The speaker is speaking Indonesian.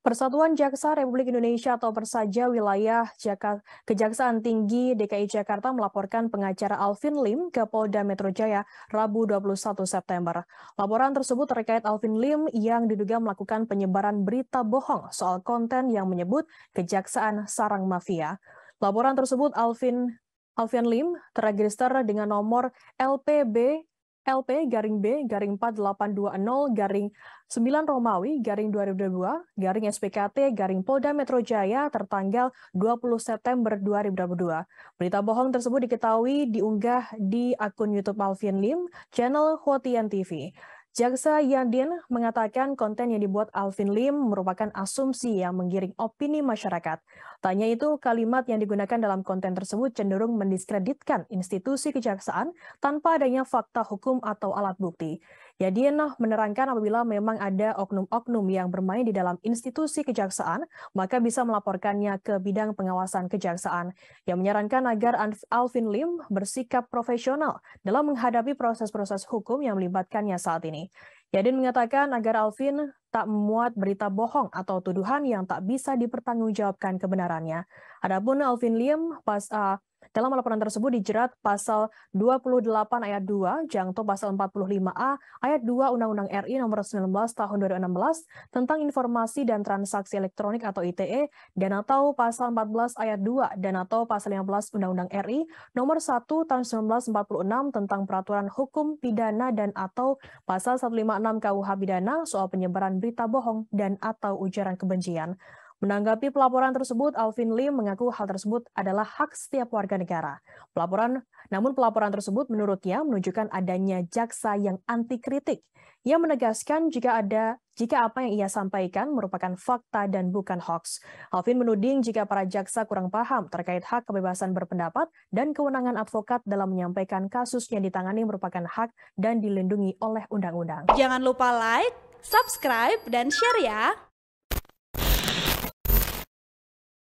Persatuan Jaksa Republik Indonesia atau Persaja Wilayah Kejaksaan Tinggi DKI Jakarta melaporkan pengacara Alvin Lim ke Polda Metro Jaya Rabu 21 September. Laporan tersebut terkait Alvin Lim yang diduga melakukan penyebaran berita bohong soal konten yang menyebut Kejaksaan Sarang Mafia. Laporan tersebut Alvin Alvin Lim terregister dengan nomor LPB LP garing B garing 4820 garing 9 Romawi garing 2002 garing SPKT garing Polda Metro Jaya tertanggal 20 September 2022. Berita bohong tersebut diketahui diunggah di akun YouTube Alvin Lim, channel Hotian TV. Jaksa Yadin mengatakan konten yang dibuat Alvin Lim merupakan asumsi yang menggiring opini masyarakat. Tanya itu, kalimat yang digunakan dalam konten tersebut cenderung mendiskreditkan institusi kejaksaan tanpa adanya fakta hukum atau alat bukti. Yadienah menerangkan apabila memang ada oknum-oknum yang bermain di dalam institusi kejaksaan, maka bisa melaporkannya ke bidang pengawasan kejaksaan. Yang menyarankan agar Alvin Lim bersikap profesional dalam menghadapi proses-proses hukum yang melibatkannya saat ini. Yadin mengatakan agar Alvin tak memuat berita bohong atau tuduhan yang tak bisa dipertanggungjawabkan kebenarannya. Adapun Alvin Lim pas uh, dalam laporan tersebut dijerat pasal 28 ayat 2, jangto pasal 45A ayat 2 Undang-Undang RI nomor 19 tahun 2016 tentang informasi dan transaksi elektronik atau ITE dan atau pasal 14 ayat 2 dan atau pasal 15 Undang-Undang RI nomor 1 tahun 1946 tentang peraturan hukum pidana dan atau pasal 156 KUH pidana soal penyebaran berita bohong dan atau ujaran kebencian. Menanggapi pelaporan tersebut, Alvin Lim mengaku hal tersebut adalah hak setiap warga negara. Pelaporan, namun pelaporan tersebut menurutnya menunjukkan adanya jaksa yang anti kritik. Ia menegaskan jika ada jika apa yang ia sampaikan merupakan fakta dan bukan hoax. Alvin menuding jika para jaksa kurang paham terkait hak kebebasan berpendapat dan kewenangan advokat dalam menyampaikan kasus yang ditangani merupakan hak dan dilindungi oleh undang-undang. Jangan lupa like, subscribe, dan share ya!